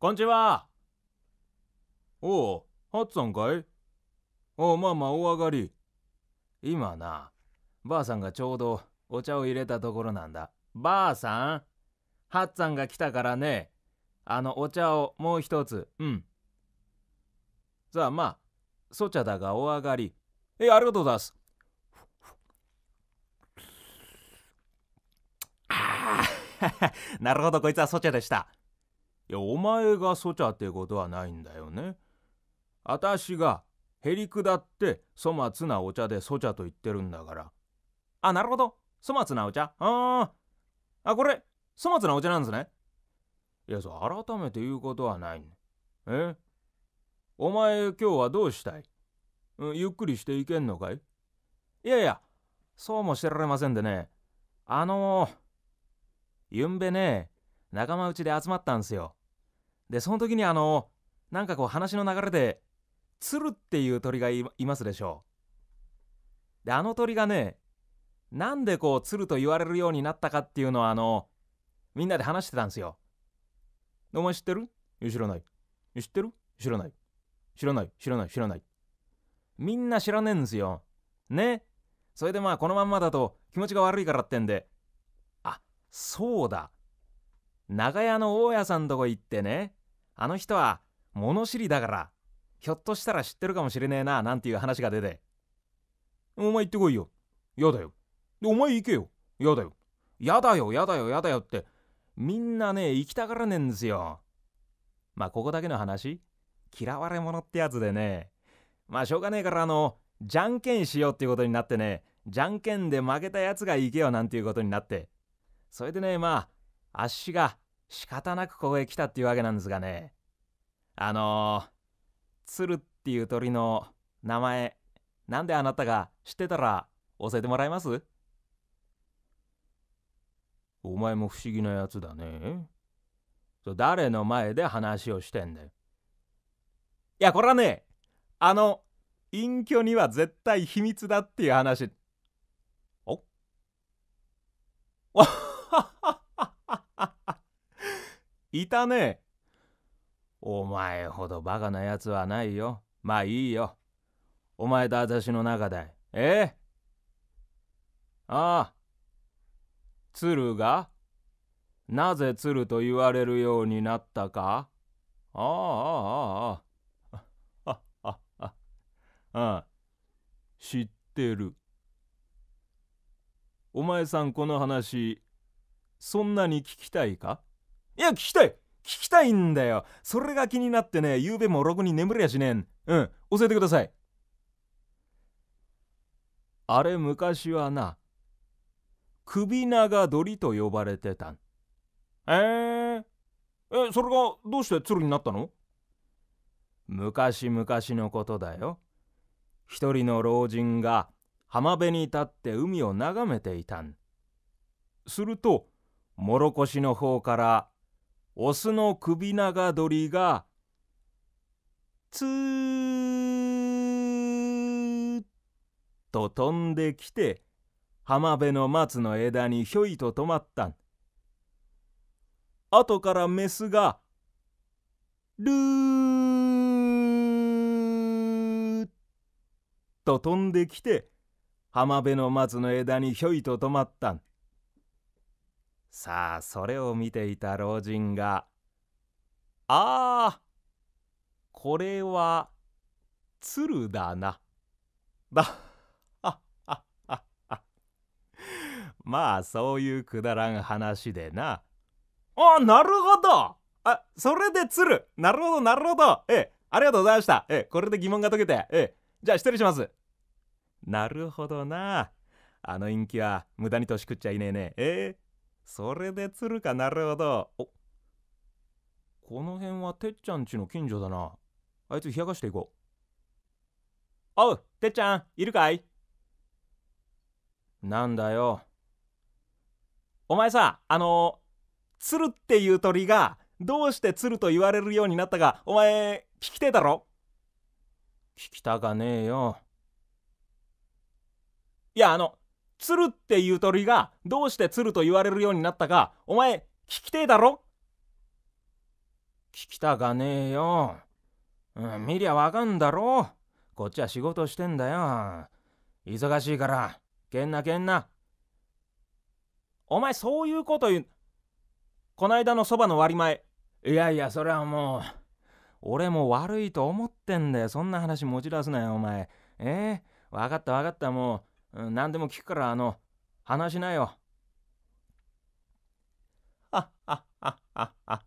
こんにちは。おお、はっさんかいおお、まあまあ、お上がり。今な、ばあさんがちょうどお茶を入れたところなんだ。ばあさん、はっさんが来たからね、あのお茶をもう一つ。うん。さあ、まあ、そちゃだがお上がり。え、ありがとうございます。なるほど、こいつはそちゃでした。いやお前がそちゃってことはないんだよね。あたしがへりくだって粗末なお茶でそちゃと言ってるんだから。あなるほど粗末なお茶ああこれ粗末なお茶なんですね。いやそう改めて言うことはない、ね、えお前今日はどうしたい、うん、ゆっくりしていけんのかいいやいやそうもしてられませんでねあのー、ゆんべね仲間内で集まったんすよ。でその時にあのなんかこう話の流れで鶴っていう鳥がいますでしょうであの鳥がねなんでこう鶴と言われるようになったかっていうのはあのみんなで話してたんですよお前知ってる知らない知ってる知らない知らない知らない知らないみんな知らねえんですよねそれでまあこのまんまだと気持ちが悪いからってんであそうだ長屋の大家さんとこ行ってねあの人は物知りだからひょっとしたら知ってるかもしれねえななんていう話が出てお前行ってこいよやだよでお前行けよやだよやだよやだよやだよってみんなね行きたがらねえんですよまあここだけの話嫌われ者ってやつでねまあしょうがねえからあのじゃんけんしようっていうことになってねじゃんけんで負けたやつが行けよなんていうことになってそれでねまああっしが仕方なくここへ来たっていうわけなんですがねあの鶴っていう鳥の名前なんであなたが知ってたら教えてもらえますお前も不思議なやつだね。誰の前で話をしてんだよ。いや、これはね、あの、隠居には絶対秘密だっていう話。いたね。お前ほどバカなやつはないよ。まあいいよ。お前と私の中で。えああ。鶴がなぜ鶴と言われるようになったかああああああああああ知ってる。お前さんこの話そんなに聞きたいかいや聞きたい聞きたいんだよそれが気になってね昨べもろくに眠れやしねんうん教えてくださいあれ昔はな首長鳥と呼ばれてたんえー、えそれがどうして鶴になったの昔々のことだよ一人の老人が浜辺に立って海を眺めていたんするともろこしの方からオスの首長鳥がツーっと飛んできて浜辺の松の枝にひょいと止まったん。後からメスがルーッと飛んできて浜辺の松の枝にひょいと止まったん。さあそれを見ていた老人が「ああこれは鶴だな」だまあそういうくだらん話でな。あなるほどあそれで鶴なるほどなるほどええありがとうございましたええこれで疑問が解けてええじゃあ失礼します。なるほどな。あの陰気は無駄に年食っちゃいねえねえ。ええそれで釣るかなるほどおこの辺はてっちゃんちの近所だなあいつ冷やかしていこうおうてっちゃんいるかいなんだよお前さあの鶴っていう鳥がどうして鶴と言われるようになったかお前聞きてえだろ聞きたかねえよいやあの鶴っていう鳥がどうして鶴と言われるようになったかお前聞きてえだろ聞きたがねえよ、うん、見りゃわかんだろこっちは仕事してんだよ忙しいからけんなけんなお前そういうこと言うこないだのそばの割り前いやいやそれはもう俺も悪いと思ってんだよそんな話持ち出すなよお前ええー、分かった分かったもううん、何でも聞くからあの話しなよあああああ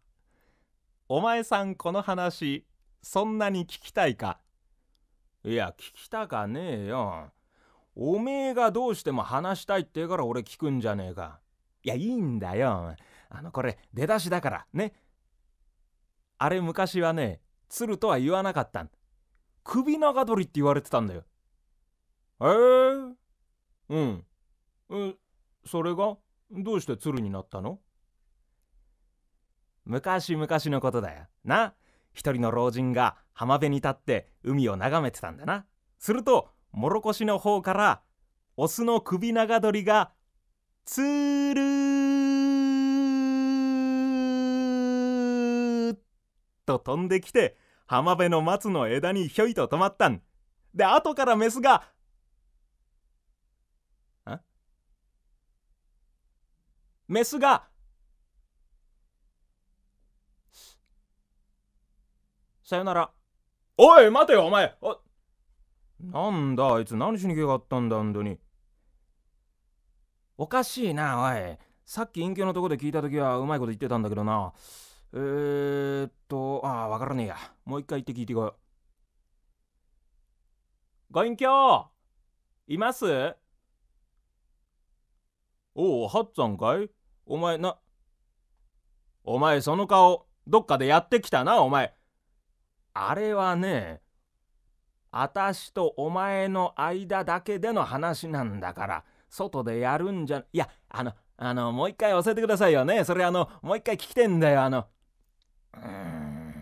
お前さんこの話そんなに聞きたいかいや聞きたかねえよおめえがどうしても話したいって言うから俺聞くんじゃねえかいやいいんだよあのこれ出だしだからねあれ昔はね鶴とは言わなかったん首長鳥って言われてたんだよえーうんえそれがどうして鶴になったの昔々のことだよな一人の老人が浜辺に立って海を眺めてたんだなするともろこしの方からオスの首長鳥が「つる」と飛んできて浜辺の松の枝にひょいと止まったんで後からメスがメスがさよならおい待てよお前おなんだあいつ何しに来やがったんだ本当におかしいなおいさっき隠居のとこで聞いた時はうまいこと言ってたんだけどなえー、っとああ分からねえやもう一回言って聞いてこいご隠居いますおお、はっちゃんかいお前なお前その顔どっかでやってきたなお前あれはねあたしとお前の間だけでの話なんだから外でやるんじゃいやあのあのもう一回教えてくださいよねそれあのもう一回聞きてんだよあのうん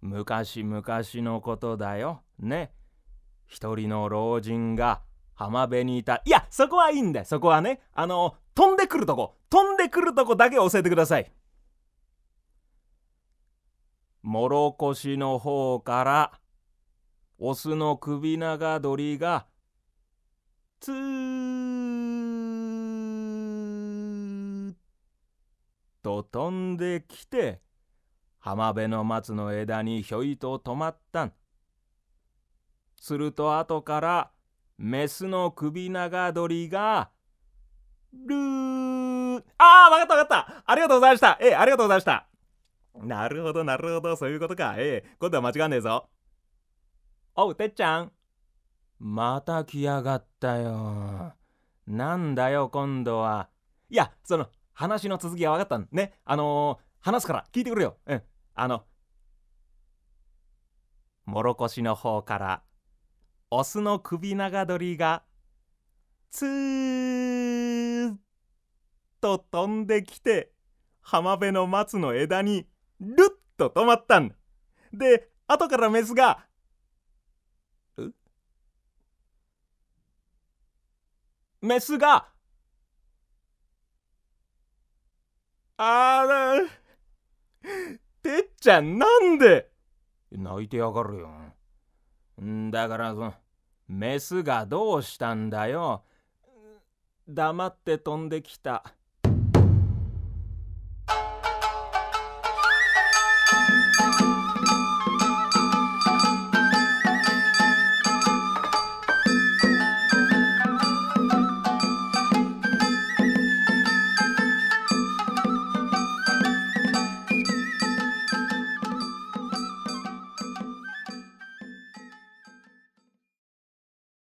昔々のことだよね一人の老人が浜辺にいたいやそこはいいんだよそこはねあの飛んでくるとこ飛んでくるとこだけ教えてくださいもろこしの方からオスの首長鳥がツーっと飛んできて浜辺の松の枝にひょいと止まったんすると後からメスの首長鳥がルーああわかったわかったありがとうございましたええありがとうございましたなるほどなるほどそういうことかええ今度は間違わねえぞおうてっちゃんまた来やがったよなんだよ今度はいやその話の続きは分かったんねあのー、話すから聞いてくれようんあのもろこしの方からオスの首長鳥がツーッと飛んできて浜辺の松の枝にルッと止まったんで後からメスが「メスが「あらてっちゃんなんで?」泣いてやがるよ。だからそのメスがどうしたんだよ黙って飛んできた。